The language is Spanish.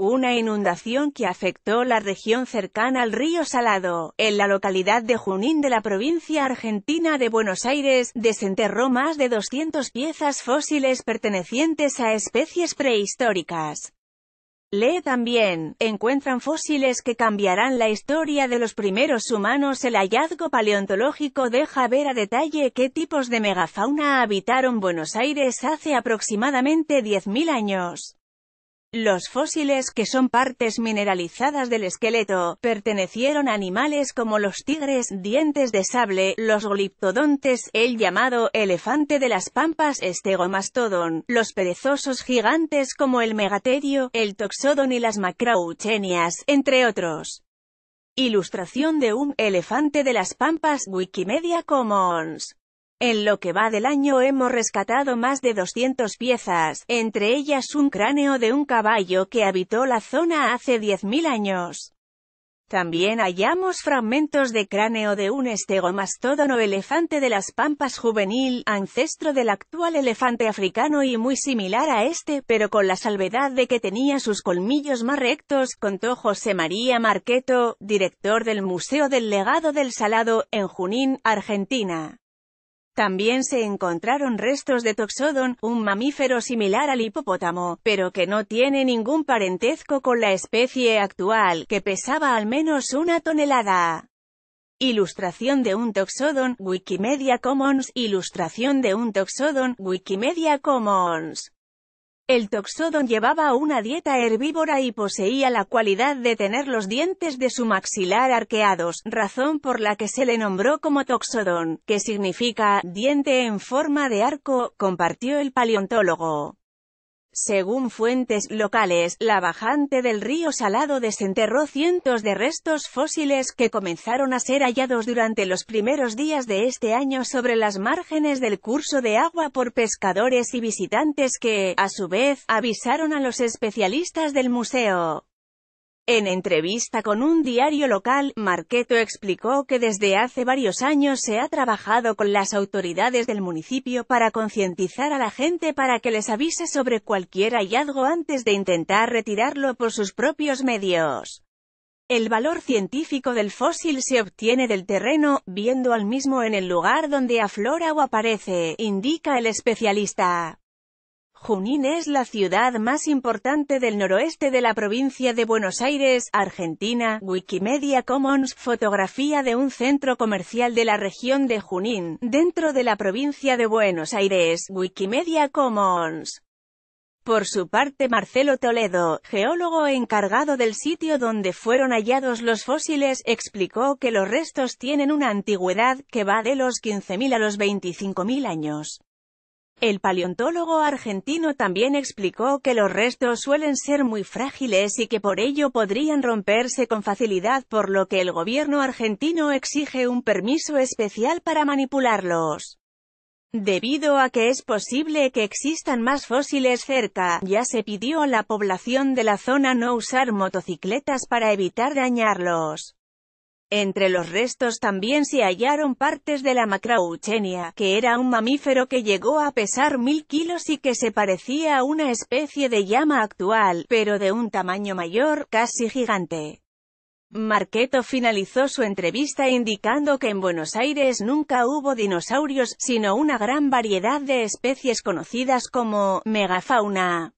una inundación que afectó la región cercana al río Salado, en la localidad de Junín de la provincia argentina de Buenos Aires, desenterró más de 200 piezas fósiles pertenecientes a especies prehistóricas. Lee también, encuentran fósiles que cambiarán la historia de los primeros humanos. El hallazgo paleontológico deja ver a detalle qué tipos de megafauna habitaron Buenos Aires hace aproximadamente 10.000 años. Los fósiles que son partes mineralizadas del esqueleto, pertenecieron a animales como los tigres, dientes de sable, los gliptodontes, el llamado elefante de las pampas estegomastodon, los perezosos gigantes como el megaterio, el toxodon y las macrauchenias, entre otros. Ilustración de un elefante de las pampas Wikimedia Commons en lo que va del año hemos rescatado más de 200 piezas, entre ellas un cráneo de un caballo que habitó la zona hace 10.000 años. También hallamos fragmentos de cráneo de un estegomastódono elefante de las pampas juvenil, ancestro del actual elefante africano y muy similar a este, pero con la salvedad de que tenía sus colmillos más rectos, contó José María Marqueto, director del Museo del Legado del Salado, en Junín, Argentina. También se encontraron restos de Toxodon, un mamífero similar al hipopótamo, pero que no tiene ningún parentesco con la especie actual, que pesaba al menos una tonelada. Ilustración de un Toxodon, Wikimedia Commons, ilustración de un Toxodon, Wikimedia Commons. El toxodon llevaba una dieta herbívora y poseía la cualidad de tener los dientes de su maxilar arqueados, razón por la que se le nombró como toxodon, que significa «diente en forma de arco», compartió el paleontólogo. Según fuentes locales, la bajante del río Salado desenterró cientos de restos fósiles que comenzaron a ser hallados durante los primeros días de este año sobre las márgenes del curso de agua por pescadores y visitantes que, a su vez, avisaron a los especialistas del museo. En entrevista con un diario local, Marqueto explicó que desde hace varios años se ha trabajado con las autoridades del municipio para concientizar a la gente para que les avise sobre cualquier hallazgo antes de intentar retirarlo por sus propios medios. El valor científico del fósil se obtiene del terreno, viendo al mismo en el lugar donde aflora o aparece, indica el especialista. Junín es la ciudad más importante del noroeste de la provincia de Buenos Aires, Argentina. Wikimedia Commons, fotografía de un centro comercial de la región de Junín, dentro de la provincia de Buenos Aires. Wikimedia Commons. Por su parte Marcelo Toledo, geólogo encargado del sitio donde fueron hallados los fósiles, explicó que los restos tienen una antigüedad que va de los 15.000 a los 25.000 años. El paleontólogo argentino también explicó que los restos suelen ser muy frágiles y que por ello podrían romperse con facilidad por lo que el gobierno argentino exige un permiso especial para manipularlos. Debido a que es posible que existan más fósiles cerca, ya se pidió a la población de la zona no usar motocicletas para evitar dañarlos. Entre los restos también se hallaron partes de la Macrauchenia, que era un mamífero que llegó a pesar mil kilos y que se parecía a una especie de llama actual, pero de un tamaño mayor, casi gigante. Marqueto finalizó su entrevista indicando que en Buenos Aires nunca hubo dinosaurios, sino una gran variedad de especies conocidas como megafauna.